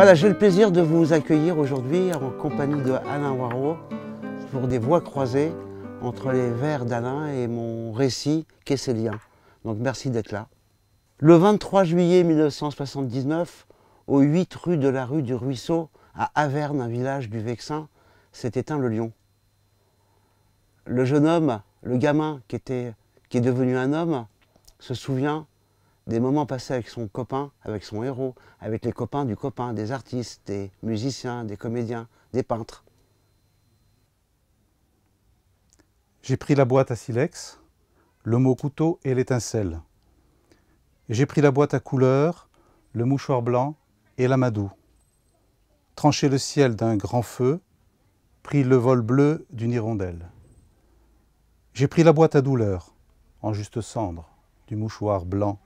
Voilà, j'ai le plaisir de vous accueillir aujourd'hui en compagnie de Alain Waro pour des voix croisées entre les vers d'Alain et mon récit liens. Donc merci d'être là. Le 23 juillet 1979, aux 8 rues de la rue du Ruisseau, à Averne, un village du Vexin, s'est éteint le lion. Le jeune homme, le gamin qui, était, qui est devenu un homme, se souvient des moments passés avec son copain, avec son héros, avec les copains du copain, des artistes, des musiciens, des comédiens, des peintres. J'ai pris la boîte à silex, le mot couteau et l'étincelle. J'ai pris la boîte à couleurs, le mouchoir blanc et l'amadou. Tranché le ciel d'un grand feu, pris le vol bleu d'une hirondelle. J'ai pris la boîte à douleur, en juste cendre, du mouchoir blanc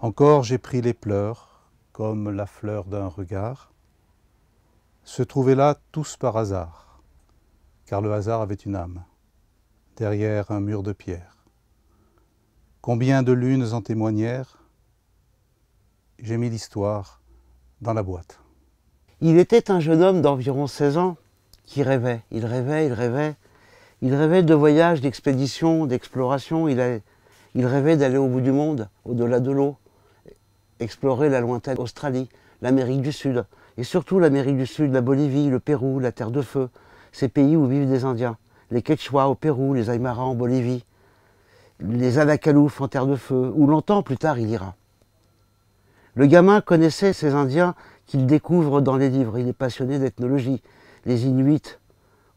encore j'ai pris les pleurs, comme la fleur d'un regard, se trouvaient là tous par hasard, car le hasard avait une âme, derrière un mur de pierre. Combien de lunes en témoignèrent J'ai mis l'histoire dans la boîte. Il était un jeune homme d'environ 16 ans qui rêvait, il rêvait, il rêvait. Il rêvait de voyages, d'expéditions, d'explorations, il, il rêvait d'aller au bout du monde, au-delà de l'eau explorer la lointaine Australie, l'Amérique du Sud, et surtout l'Amérique du Sud, la Bolivie, le Pérou, la Terre de Feu, ces pays où vivent des Indiens, les Quechua au Pérou, les Aymara en Bolivie, les Alakalouf en Terre de Feu, où longtemps plus tard il ira. Le gamin connaissait ces Indiens qu'il découvre dans les livres, il est passionné d'ethnologie, les Inuits,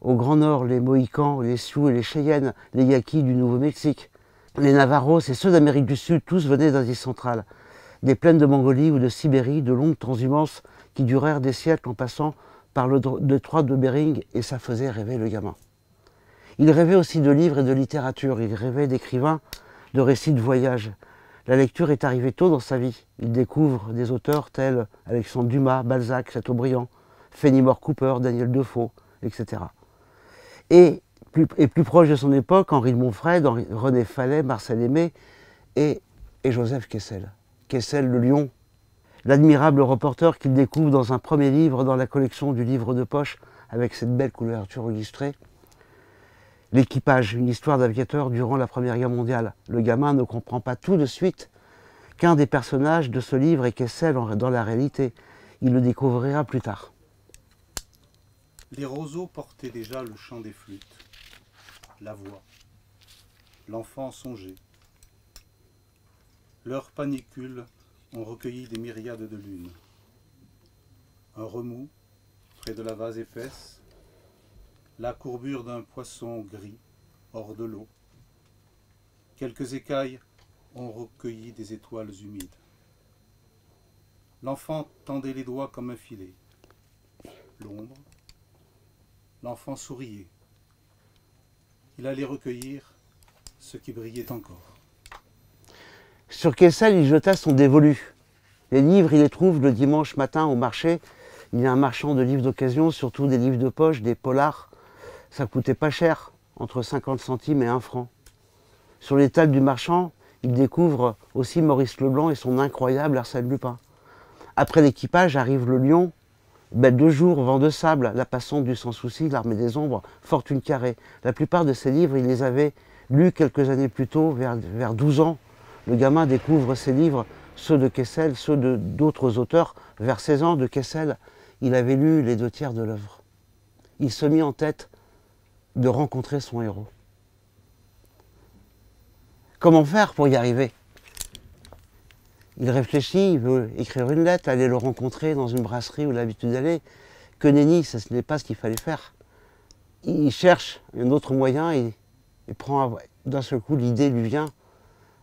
au Grand Nord, les Mohicans, les Sioux et les Cheyennes, les Yaquis du Nouveau-Mexique, les Navarros et ceux d'Amérique du Sud, tous venaient d'Asie centrale des plaines de Mongolie ou de Sibérie, de longues transhumances qui durèrent des siècles en passant par le détroit de Bering et ça faisait rêver le gamin. Il rêvait aussi de livres et de littérature, il rêvait d'écrivains, de récits de voyage. La lecture est arrivée tôt dans sa vie. Il découvre des auteurs tels Alexandre Dumas, Balzac, Chateaubriand, Fenimore Cooper, Daniel Defoe, etc. Et plus, proche de son époque, Henri de Montfred, René Fallet, Marcel Aimé et Joseph Kessel qu'est celle de Lion, L'admirable reporter qu'il découvre dans un premier livre dans la collection du livre de poche, avec cette belle couverture illustrée. L'équipage, une histoire d'aviateur durant la Première Guerre mondiale. Le gamin ne comprend pas tout de suite qu'un des personnages de ce livre est Kessel dans la réalité. Il le découvrira plus tard. Les roseaux portaient déjà le chant des flûtes, la voix. L'enfant songeait. Leurs panicules ont recueilli des myriades de lunes. Un remous, près de la vase épaisse, la courbure d'un poisson gris, hors de l'eau. Quelques écailles ont recueilli des étoiles humides. L'enfant tendait les doigts comme un filet. L'ombre. L'enfant souriait. Il allait recueillir ce qui brillait encore sur quelle il il jeta son dévolu Les livres, il les trouve le dimanche matin au marché. Il y a un marchand de livres d'occasion, surtout des livres de poche, des polars. Ça coûtait pas cher, entre 50 centimes et 1 franc. Sur l'étal du marchand, il découvre aussi Maurice Leblanc et son incroyable Arsène Lupin. Après l'équipage arrive le lion, bête deux jours, vent de sable, la passante du sans souci, l'armée des ombres, fortune carrée. La plupart de ces livres, il les avait lus quelques années plus tôt, vers 12 ans, le gamin découvre ses livres, ceux de Kessel, ceux d'autres auteurs. Vers 16 ans, de Kessel, il avait lu les deux tiers de l'œuvre. Il se mit en tête de rencontrer son héros. Comment faire pour y arriver Il réfléchit, il veut écrire une lettre, aller le rencontrer dans une brasserie où il a l'habitude d'aller. Que nenni, ce n'est pas ce qu'il fallait faire. Il cherche un autre moyen et, prend d'un seul coup l'idée lui vient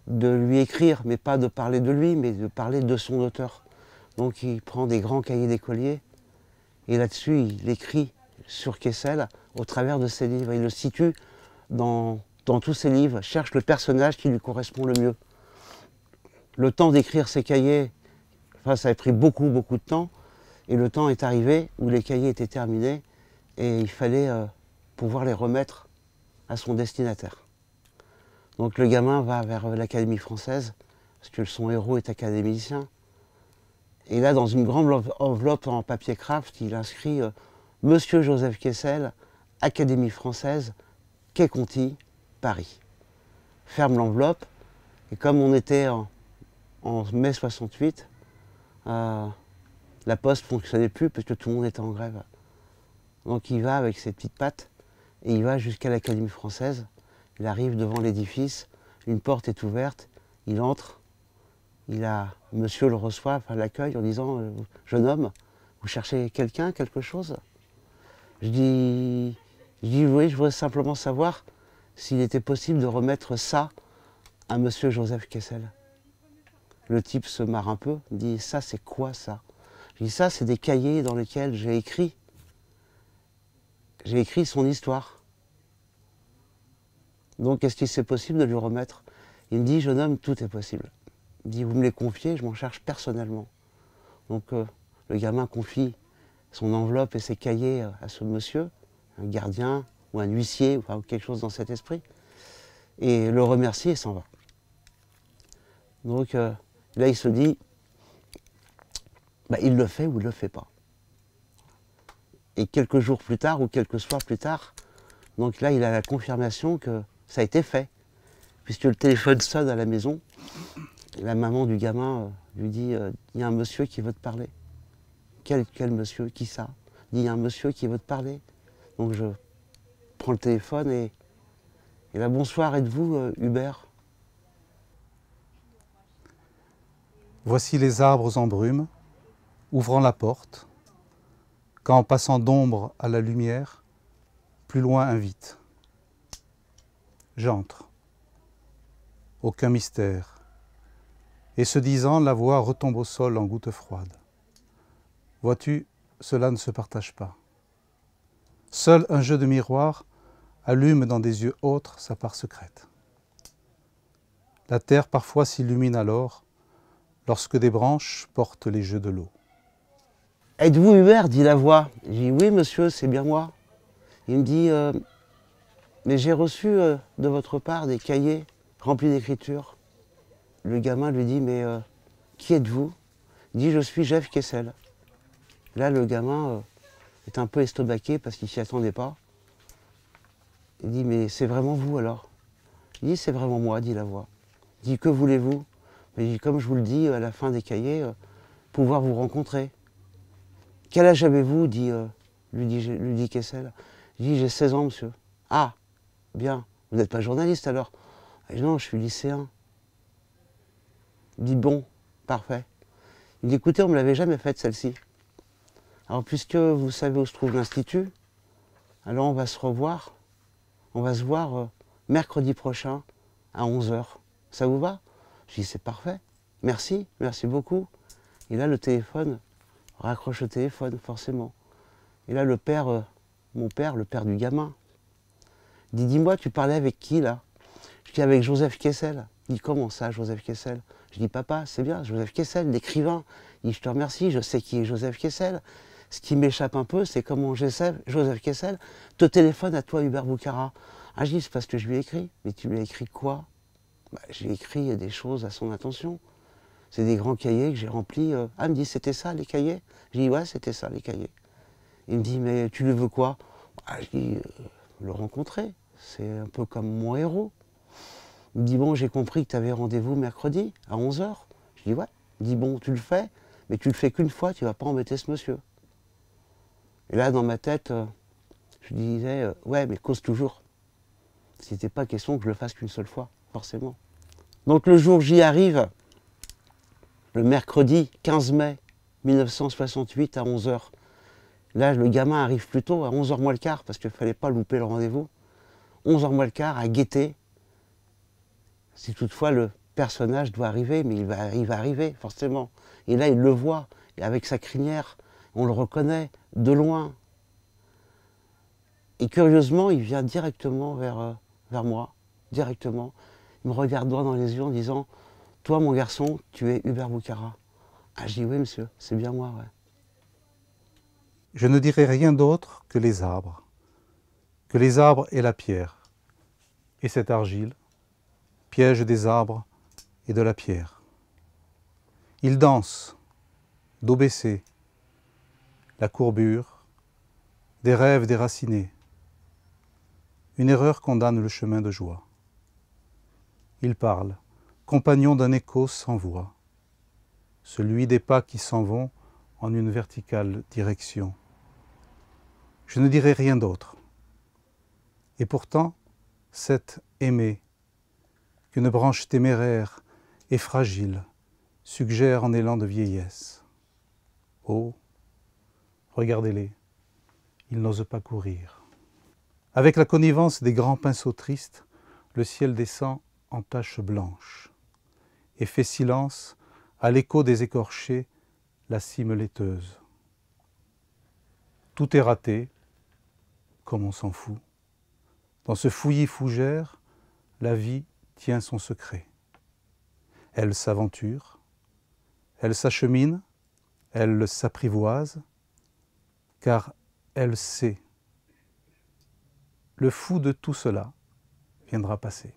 de lui écrire, mais pas de parler de lui, mais de parler de son auteur. Donc il prend des grands cahiers d'écoliers et là-dessus il écrit sur Kessel au travers de ses livres. Il le situe dans, dans tous ses livres, cherche le personnage qui lui correspond le mieux. Le temps d'écrire ses cahiers, enfin, ça a pris beaucoup, beaucoup de temps, et le temps est arrivé où les cahiers étaient terminés et il fallait euh, pouvoir les remettre à son destinataire. Donc le gamin va vers l'Académie française, parce que son héros est académicien. Et là, dans une grande enveloppe en papier craft, il inscrit euh, Monsieur Joseph Kessel, Académie française, Quai Conti, Paris. Ferme l'enveloppe, et comme on était en, mai 68, euh, la poste ne fonctionnait plus parce que tout le monde était en grève. Donc il va avec ses petites pattes et il va jusqu'à l'Académie française. Il arrive devant l'édifice, une porte est ouverte, il entre, il a, monsieur le reçoit, l'accueille l'accueil en disant euh, Jeune homme, vous cherchez quelqu'un, quelque chose je dis, je Oui, je voudrais simplement savoir s'il était possible de remettre ça à monsieur Joseph Kessel. Le type se marre un peu, dit Ça, c'est quoi ça Je dis Ça, c'est des cahiers dans lesquels j'ai écrit. J'ai écrit son histoire. Donc est-ce que c'est possible de lui remettre Il me dit, jeune homme, tout est possible. Il me dit, vous me les confiez, je m'en charge personnellement. Donc euh, le gamin confie son enveloppe et ses cahiers euh, à ce monsieur, un gardien ou un huissier ou quelque chose dans cet esprit, et le remercie et s'en va. Donc euh, là, il se dit, bah, il le fait ou il ne le fait pas. Et quelques jours plus tard ou quelques soirs plus tard, donc là, il a la confirmation que ça a été fait. Puisque le téléphone sonne à la maison, la maman du gamin euh, lui dit euh, Il y a un monsieur qui veut te parler. Quel, monsieur Qui ça Il y a un monsieur qui veut te parler. Donc je prends le téléphone et, et là, bonsoir, êtes-vous euh, Hubert Voici les arbres en brume, ouvrant la porte, quand, en passant d'ombre à la lumière, plus loin invite. J'entre. Aucun mystère. Et se disant, la voix retombe au sol en gouttes froides. Vois-tu, cela ne se partage pas. Seul un jeu de miroir allume dans des yeux autres sa part secrète. La terre parfois s'illumine alors lorsque des branches portent les jeux de l'eau. Êtes-vous Hubert dit la voix. Je dis oui monsieur, c'est bien moi. Il me dit euh, mais j'ai reçu euh, de votre part des cahiers remplis d'écriture. Le gamin lui dit Mais euh, qui êtes-vous Il dit Je suis Jeff Kessel. Là, le gamin euh, est un peu estobaqué parce qu'il ne s'y attendait pas. Il dit Mais c'est vraiment vous alors Il dit C'est vraiment moi, dit la voix. Il dit Que voulez-vous Mais Comme je vous le dis à la fin des cahiers, pouvoir vous rencontrer. Quel âge avez-vous dit, lui dit, Kessel. Il dit J'ai 16 ans, monsieur. Ah Bien. Vous n'êtes pas journaliste alors eh Non, je suis lycéen. Il dit Bon, parfait. Il dit Écoutez, on ne me l'avait jamais faite celle-ci. Alors, puisque vous savez où se trouve l'Institut, alors on va se revoir. On va se voir euh, mercredi prochain à 11h. Ça vous va Je dis C'est parfait. Merci, merci beaucoup. Et là, le téléphone, raccroche le téléphone, forcément. Et là, le père, euh, mon père, le père du gamin, Dis-moi, tu parlais avec qui là Je dis Avec Joseph Kessel. Il dit Comment ça, Joseph Kessel Je dis Papa, c'est bien, Joseph Kessel, l'écrivain. Il dit Je te remercie, je sais qui est Joseph Kessel. Ce qui m'échappe un peu, c'est comment Joseph Kessel te téléphone à toi, Hubert Boucara. Ah, je dis C'est parce que je lui ai écrit. Mais tu lui as écrit quoi bah, J'ai écrit des choses à son attention. C'est des grands cahiers que j'ai remplis. Euh. Ah, il me dit C'était ça les cahiers Je dis Ouais, c'était ça les cahiers. Il me dit Mais tu le veux quoi ah, Je euh, le rencontrer. C'est un peu comme mon héros. Il me dit Bon, j'ai compris que tu avais rendez-vous mercredi à 11h. Je dis Ouais. Dis Bon, tu le fais, mais tu le fais qu'une fois, tu ne vas pas embêter ce monsieur. Et là, dans ma tête, euh, je disais euh, Ouais, mais cause toujours. n'était pas question que je le fasse qu'une seule fois, forcément. Donc le jour j'y arrive, le mercredi 15 mai 1968 à 11h. Là, le gamin arrive plus tôt, à 11h moins le quart, parce qu'il ne fallait pas louper le rendez-vous. 11h moins le quart, à guetter. Si toutefois le personnage doit arriver, mais il va, arriver, forcément. Et là, il le voit, et avec sa crinière, on le reconnaît de loin. Et curieusement, il vient directement vers, euh, moi, directement. Il me regarde droit dans les yeux en disant Toi, mon garçon, tu es Hubert boukara Ah, je dis Oui, monsieur, c'est bien moi, ouais je ne dirai rien d'autre que les arbres, que les arbres et la pierre, et cette argile, piège des arbres et de la pierre. Ils dansent, dos baissés, la courbure, des rêves déracinés. Une erreur condamne le chemin de joie. Ils parlent, compagnons d'un écho sans voix, celui des pas qui s'en vont en une verticale direction. Je ne dirai rien d'autre. Et pourtant, cette aimer qu'une branche téméraire et fragile suggère en élan de vieillesse. Oh, regardez-les, ils n'osent pas courir. Avec la connivence des grands pinceaux tristes, le ciel descend en taches blanches et fait silence à l'écho des écorchés la cime laiteuse. Tout est raté, comme on s'en fout. Dans ce fouillis fougère, la vie tient son secret. Elle s'aventure, elle s'achemine, elle s'apprivoise, car elle sait. Le fou de tout cela viendra passer.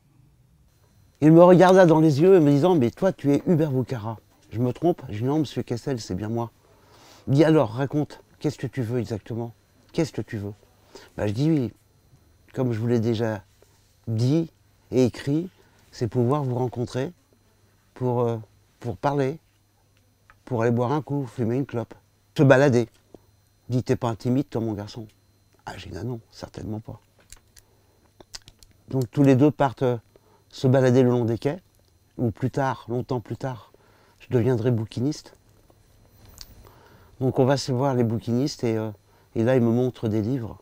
Il me regarda dans les yeux en me disant Mais toi, tu es Hubert Boucara. Je me trompe Je dis non, monsieur Kessel, c'est bien moi. Il dit alors, raconte, qu'est-ce que tu veux exactement Qu'est-ce que tu veux bah, Je dis oui, comme je vous l'ai déjà dit et écrit, c'est pouvoir vous rencontrer pour, euh, pour parler, pour aller boire un coup, fumer une clope, se balader. dis, t'es pas intimide, toi, mon garçon Ah, j'ai dis non, certainement pas. Donc tous les deux partent euh, se balader le long des quais, ou plus tard, longtemps plus tard, deviendrai bouquiniste. Donc on va se voir les bouquinistes et, euh, là il me montre des livres,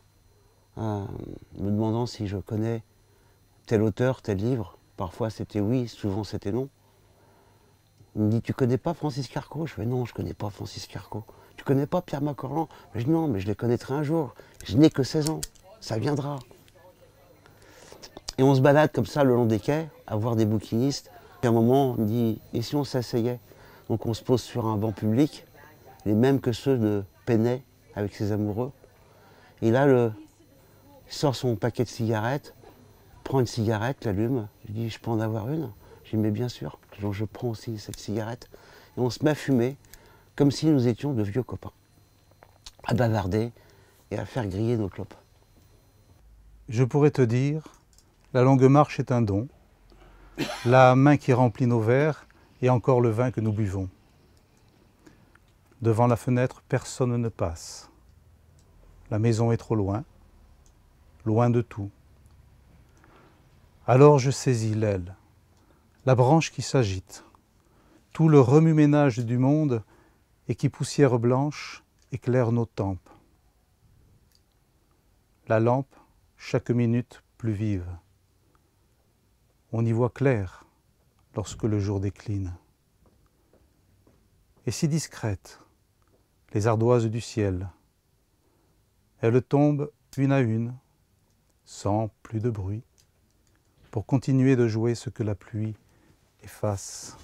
euh, me demandant si je connais tel auteur, tel livre. Parfois c'était oui, souvent c'était non. Il me dit Tu connais pas Francis Carco Je fais Non, je connais pas Francis Carco. Tu connais pas Pierre Macorlan Je dis Non, mais je les connaîtrai un jour. Je n'ai que 16 ans, ça viendra. Et on se balade comme ça le long des quais à voir des bouquinistes. Et à un moment, on me dit Et si on s'asseyait donc on se pose sur un banc public, les mêmes que ceux de Penet avec ses amoureux. Et là, le, il sort son paquet de cigarettes, prend une cigarette, l'allume. il dit « je peux en avoir une Je dis, mais bien sûr. je prends aussi cette cigarette. Et on se met à fumer, comme si nous étions de vieux copains, à bavarder et à faire griller nos clopes. Je pourrais te dire, la longue marche est un don. La main qui remplit nos verres et encore le vin que nous buvons. Devant la fenêtre, personne ne passe. La maison est trop loin, loin de tout. Alors je saisis l'aile, la branche qui s'agite, tout le remue-ménage du monde et qui, poussière blanche, éclaire nos tempes. La lampe, chaque minute plus vive. On y voit clair lorsque le jour décline. Et si discrètes, les ardoises du ciel, elles tombent une à une, sans plus de bruit, pour continuer de jouer ce que la pluie efface.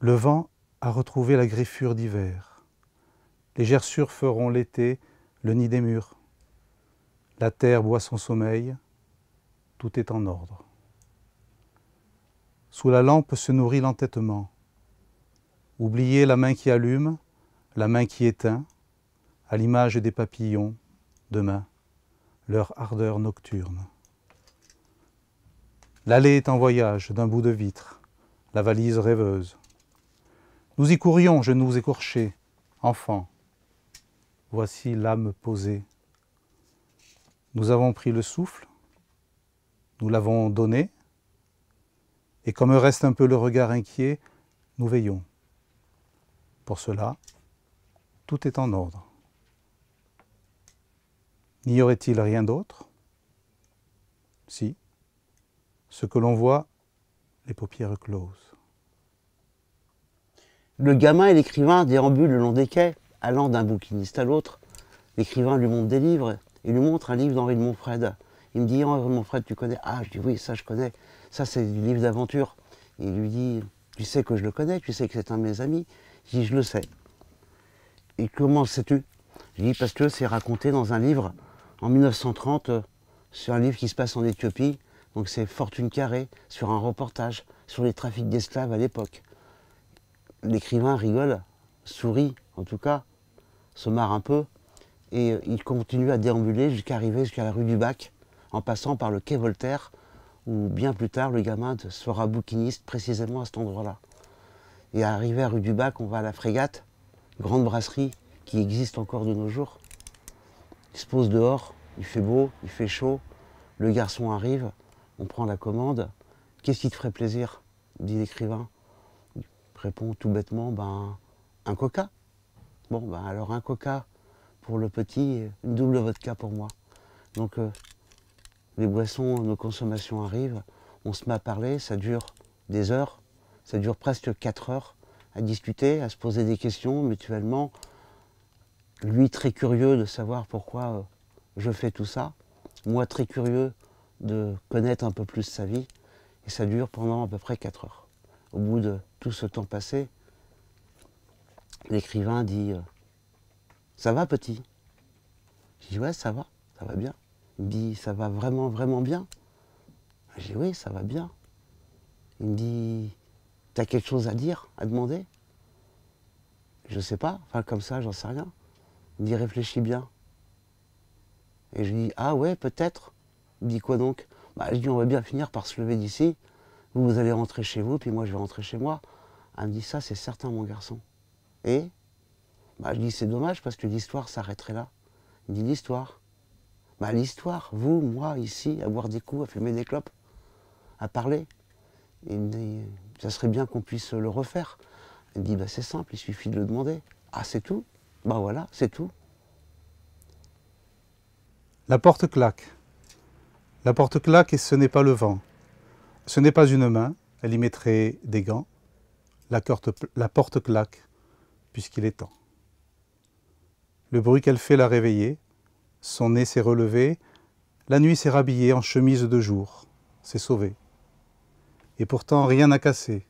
Le vent a retrouvé la griffure d'hiver. Les gerçures feront l'été le nid des murs. La terre boit son sommeil, tout est en ordre. Sous la lampe se nourrit l'entêtement. Oubliez la main qui allume, la main qui éteint, à l'image des papillons, demain, leur ardeur nocturne. L'allée est en voyage d'un bout de vitre, la valise rêveuse. Nous y courions, genoux écorchés, enfants. Voici l'âme posée. Nous avons pris le souffle, nous l'avons donné, et comme reste un peu le regard inquiet, nous veillons. Pour cela, tout est en ordre. N'y aurait-il rien d'autre Si. Ce que l'on voit, les paupières closes. Le gamin et l'écrivain déambulent le long des quais, allant d'un bouquiniste à l'autre. L'écrivain lui montre des livres et lui montre un livre d'Henri de Montfred. Il me dit Henri de Montfred, tu connais Ah, je dis oui, ça je connais. Ça, c'est du livre d'aventure. Il lui dit Tu sais que je le connais, tu sais que c'est un de mes amis. Je dis Je le sais. Et comment sais-tu Je dis Parce que c'est raconté dans un livre en 1930, sur un livre qui se passe en Éthiopie. Donc c'est Fortune Carrée sur un reportage sur les trafics d'esclaves à l'époque. L'écrivain rigole, sourit en tout cas, se marre un peu, et euh, il continue à déambuler jusqu'à arriver jusqu'à la rue du Bac, en passant par le quai Voltaire, où bien plus tard, le gamin sera bouquiniste précisément à cet endroit-là. Et arrivé à rue du Bac, on va à la Frégate, grande brasserie qui existe encore de nos jours. Il se pose dehors, il fait beau, il fait chaud, le garçon arrive, on prend la commande. Qu'est-ce qui te ferait plaisir dit l'écrivain. Il répond tout bêtement, ben, un coca. Bon, ben alors un coca pour le petit, une double vodka pour moi. Donc euh, les boissons, nos consommations arrivent, on se met à parler, ça dure des heures, ça dure presque 4 heures à discuter, à se poser des questions mutuellement. Lui très curieux de savoir pourquoi euh, je fais tout ça, moi très curieux de connaître un peu plus sa vie, et ça dure pendant à peu près 4 heures. Au bout de tout ce temps passé, l'écrivain dit euh, Ça va petit ?⁇ Je dis Ouais, ça va, ça va bien ⁇ il me dit, ça va vraiment, vraiment bien J'ai dis « oui, ça va bien. Il me dit, t'as quelque chose à dire, à demander Je sais pas, enfin comme ça, j'en sais rien. Il me dit, réfléchis bien. Et je lui dis, ah ouais, peut-être. Il me dit, quoi donc bah, Je lui dis, on va bien finir par se lever d'ici. Vous, vous allez rentrer chez vous, puis moi, je vais rentrer chez moi. Elle me dit, ça, c'est certain, mon garçon. Et bah, Je lui dis, c'est dommage parce que l'histoire s'arrêterait là. Il me dit, l'histoire bah, l'histoire, vous, moi, ici, à boire des coups, à fumer des clopes, à parler. Il dit, ça serait bien qu'on puisse le refaire. Il dit, bah, c'est simple, il suffit de le demander. Ah, c'est tout Bah voilà, c'est tout. La porte claque. La porte claque et ce n'est pas le vent. Ce n'est pas une main, elle y mettrait des gants. La, la porte claque, puisqu'il est temps. Le bruit qu'elle fait l'a réveiller. Son nez s'est relevé, la nuit s'est rhabillée en chemise de jour, s'est sauvée. Et pourtant rien n'a cassé.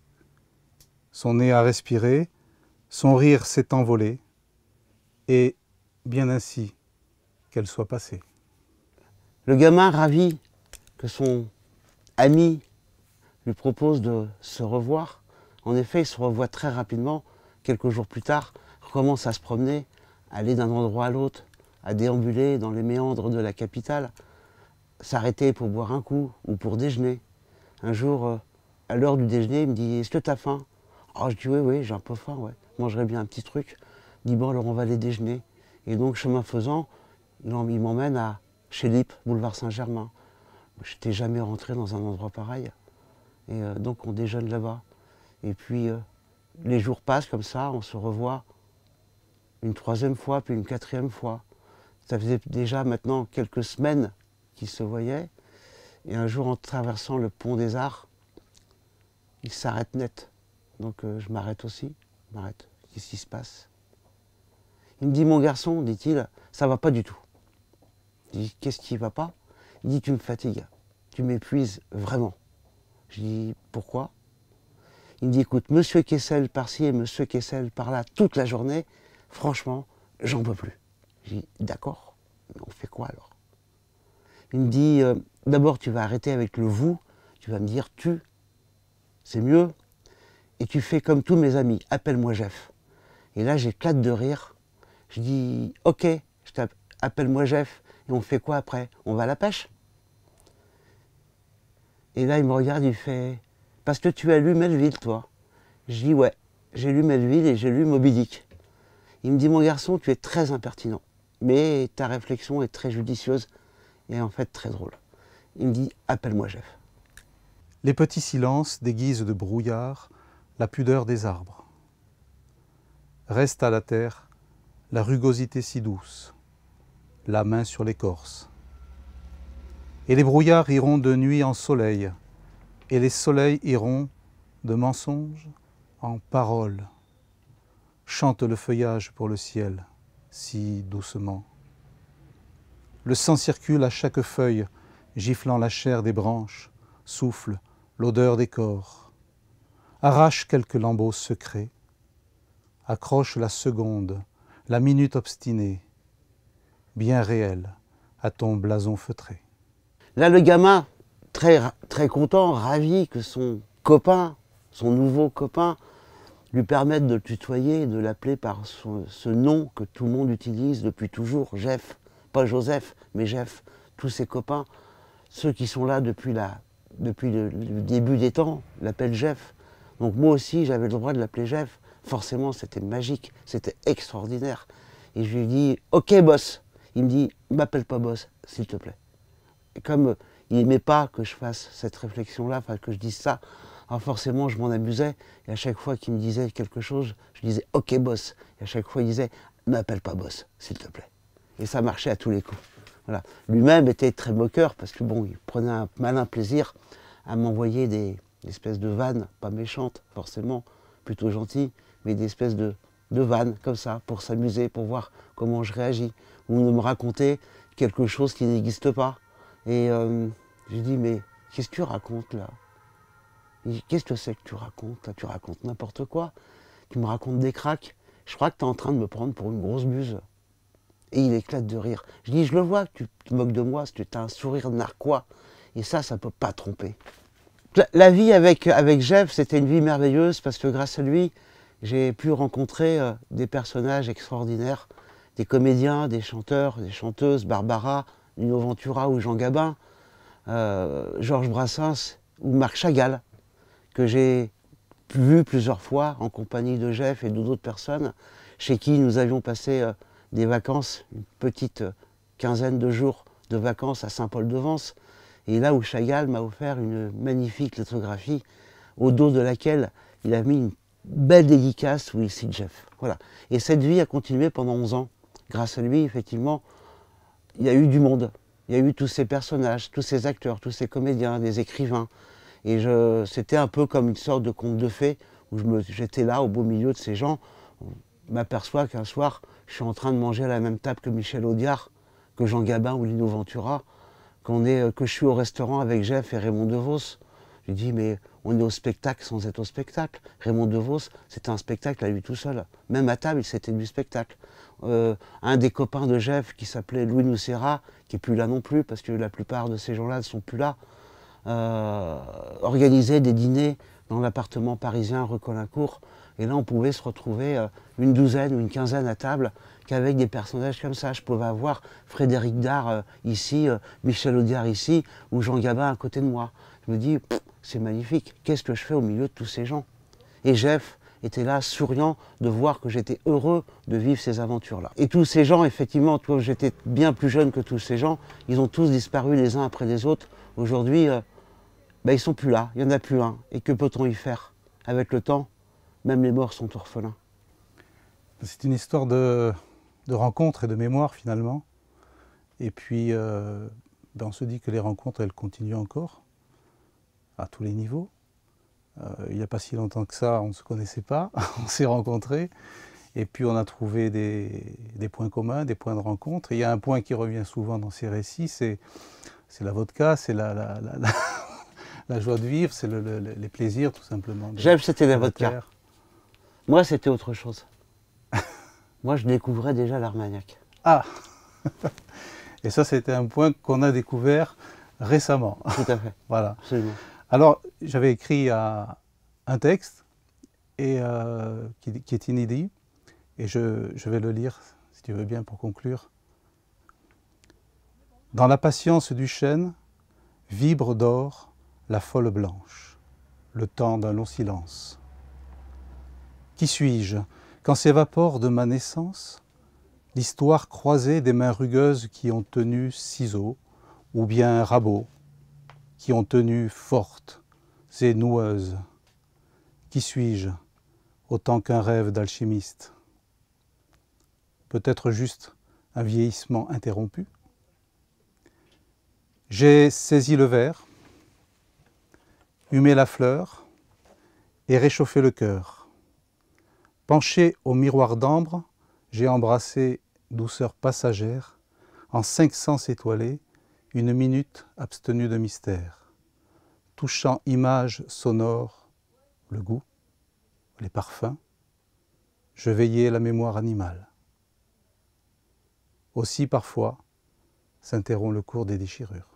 Son nez a respiré, son rire s'est envolé, et bien ainsi qu'elle soit passée. Le gamin ravi que son ami lui propose de se revoir, en effet, il se revoit très rapidement. Quelques jours plus tard, commence à se promener, aller d'un endroit à l'autre, à déambuler dans les méandres de la capitale, s'arrêter pour boire un coup ou pour déjeuner. Un jour, euh, à l'heure du déjeuner, il me dit Est-ce que tu as faim ah, je dis Oui, oui, j'ai un peu faim, ouais. mangerai bien un petit truc. Il dit Bon, alors on va aller déjeuner. Et donc, chemin faisant, il m'emmène à chez boulevard Saint-Germain. Je n'étais jamais rentré dans un endroit pareil. Et euh, donc, on déjeune là-bas. Et puis, euh, les jours passent comme ça, on se revoit une troisième fois, puis une quatrième fois. Ça faisait déjà maintenant quelques semaines qu'ils se voyaient. Et un jour, en traversant le pont des Arts, il s'arrête net. Donc euh, je m'arrête aussi. m'arrête. Qu'est-ce qui se passe Il me dit Mon garçon, dit-il, ça va pas du tout. Je dis Qu'est-ce qui va pas Il dit Tu me fatigues. Tu m'épuises vraiment. Je dis Pourquoi Il me dit Écoute, monsieur Kessel par-ci et monsieur Kessel par-là toute la journée, franchement, j'en peux plus. J'ai dit, d'accord, mais on fait quoi alors Il me dit, euh, d'abord tu vas arrêter avec le vous, tu vas me dire tu, c'est mieux, et tu fais comme tous mes amis, appelle-moi Jeff. Et là j'éclate de rire, je dis, ok, appelle-moi Jeff, et on fait quoi après On va à la pêche Et là il me regarde, il fait, parce que tu as lu Melville toi. Je dis, ouais, j'ai lu Melville et j'ai lu Moby Dick. Il me dit, mon garçon, tu es très impertinent mais ta réflexion est très judicieuse et en fait très drôle. Il me dit Appelle-moi Jeff. Les petits silences déguisent de brouillard la pudeur des arbres. Reste à la terre la rugosité si douce, la main sur l'écorce. Et les brouillards iront de nuit en soleil, et les soleils iront de mensonges en paroles. Chante le feuillage pour le ciel si doucement. Le sang circule à chaque feuille, giflant la chair des branches, souffle l'odeur des corps, arrache quelques lambeaux secrets, accroche la seconde, la minute obstinée, bien réelle à ton blason feutré. Là, le gamin, très, très content, ravi que son copain, son nouveau copain, lui permettre de le tutoyer, de l'appeler par ce nom que tout le monde utilise depuis toujours, Jeff. Pas Joseph, mais Jeff. Tous ses copains, ceux qui sont là depuis, la, depuis le, début des temps, l'appellent Jeff. Donc moi aussi, j'avais le droit de l'appeler Jeff. Forcément, c'était magique, c'était extraordinaire. Et je lui dis, ok boss. Il me dit, m'appelle pas boss, s'il te plaît. comme il n'aimait pas que je fasse cette réflexion-là, que je dise ça, alors ah, forcément, je m'en amusais Et à chaque fois qu'il me disait quelque chose, je disais OK, boss. Et à chaque fois, il disait Ne M'appelle pas boss, s'il te plaît. Et ça marchait à tous les coups. Voilà. Lui-même était très moqueur parce que bon, il prenait un malin plaisir à m'envoyer des espèces de vannes, pas méchantes forcément, plutôt gentilles, mais des espèces de, vannes comme ça pour s'amuser, pour voir comment je réagis, ou de me raconter quelque chose qui n'existe pas. Et euh, j'ai dit « dis mais qu'est-ce que tu racontes là Qu'est-ce que c'est que tu racontes Tu racontes n'importe quoi. Tu me racontes des cracks. Je crois que tu es en train de me prendre pour une grosse buse. Et il éclate de rire. Je dis Je le vois, tu te moques de moi, tu as un sourire narquois. Et ça, ça ne peut pas tromper. La vie avec, Jeff, c'était une vie merveilleuse parce que grâce à lui, j'ai pu rencontrer euh, des personnages extraordinaires, des comédiens, des chanteurs, des chanteuses, Barbara, Nino Ventura ou Jean Gabin, euh, Georges Brassens ou Marc Chagall que j'ai vu plusieurs fois en compagnie de Jeff et d'autres personnes chez qui nous avions passé euh, des vacances, une petite euh, quinzaine de jours de vacances à Saint-Paul-de-Vence. Et là où Chagall m'a offert une magnifique lithographie au dos de laquelle il a mis une belle dédicace où il cite Jeff. Voilà. Et cette vie a continué pendant 11 ans. Grâce à lui, effectivement, il y a eu du monde. Il y a eu tous ces personnages, tous ces acteurs, tous ces comédiens, des écrivains, et c'était un peu comme une sorte de conte de fées, où j'étais là, au beau milieu de ces gens. On m'aperçoit qu'un soir, je suis en train de manger à la même table que Michel Audiard, que Jean Gabin ou Lino Ventura, est, euh, que je suis au restaurant avec Jeff et Raymond DeVos. Je lui dis, mais on est au spectacle sans être au spectacle. Raymond DeVos, c'était un spectacle à lui tout seul. Même à table, c'était du spectacle. Euh, un des copains de Jeff qui s'appelait Louis Nussera, qui n'est plus là non plus, parce que la plupart de ces gens-là ne sont plus là. Euh, organiser des dîners dans l'appartement parisien à Recolincourt. Et là, on pouvait se retrouver euh, une douzaine ou une quinzaine à table qu'avec des personnages comme ça. Je pouvais avoir Frédéric Dard euh, ici, Michel Audiard ici, ou Jean Gabin à côté de moi. Je me dis, c'est magnifique, qu'est-ce que je fais au milieu de tous ces gens Et Jeff était là, souriant, de voir que j'étais heureux de vivre ces aventures-là. Et tous ces gens, effectivement, j'étais bien plus jeune que tous ces gens, ils ont tous disparu les uns après les autres. Aujourd'hui, ils bah, ils sont plus là, il n'y en a plus un. Et que peut-on y faire Avec le temps, même les morts sont orphelins. C'est une histoire de, rencontres et de mémoire finalement. Et puis, euh, ben, on se dit que les rencontres, elles continuent encore, à tous les niveaux. Euh, il n'y a pas si longtemps que ça, on ne se connaissait pas, on s'est rencontrés. Et puis on a trouvé des, points communs, des points de rencontre. il y a un point qui revient souvent dans ces récits, c'est la vodka, c'est la la joie de vivre, c'est le, les plaisirs tout simplement. J'aime, c'était dans votre cœur. Moi, c'était autre chose. Moi, je découvrais déjà l'armagnac. Ah Et ça, c'était un point qu'on a découvert récemment. Tout à fait. voilà. Alors, j'avais écrit un texte et, euh, qui, est inédit et je vais le lire, si tu veux bien, pour conclure. Dans la patience du chêne, vibre d'or la folle blanche, le temps d'un long silence. Qui suis-je quand s'évapore de ma naissance l'histoire croisée des mains rugueuses qui ont tenu ciseaux ou bien rabots, qui ont tenu fortes et noueuses Qui suis-je autant qu'un rêve d'alchimiste Peut-être juste un vieillissement interrompu j'ai saisi le verre, Humer la fleur et réchauffer le cœur. Penché au miroir d'ambre, j'ai embrassé, douceur passagère, en cinq sens étoilés, une minute abstenue de mystère, touchant images sonores, le goût, les parfums, je veillais la mémoire animale. Aussi parfois s'interrompt le cours des déchirures.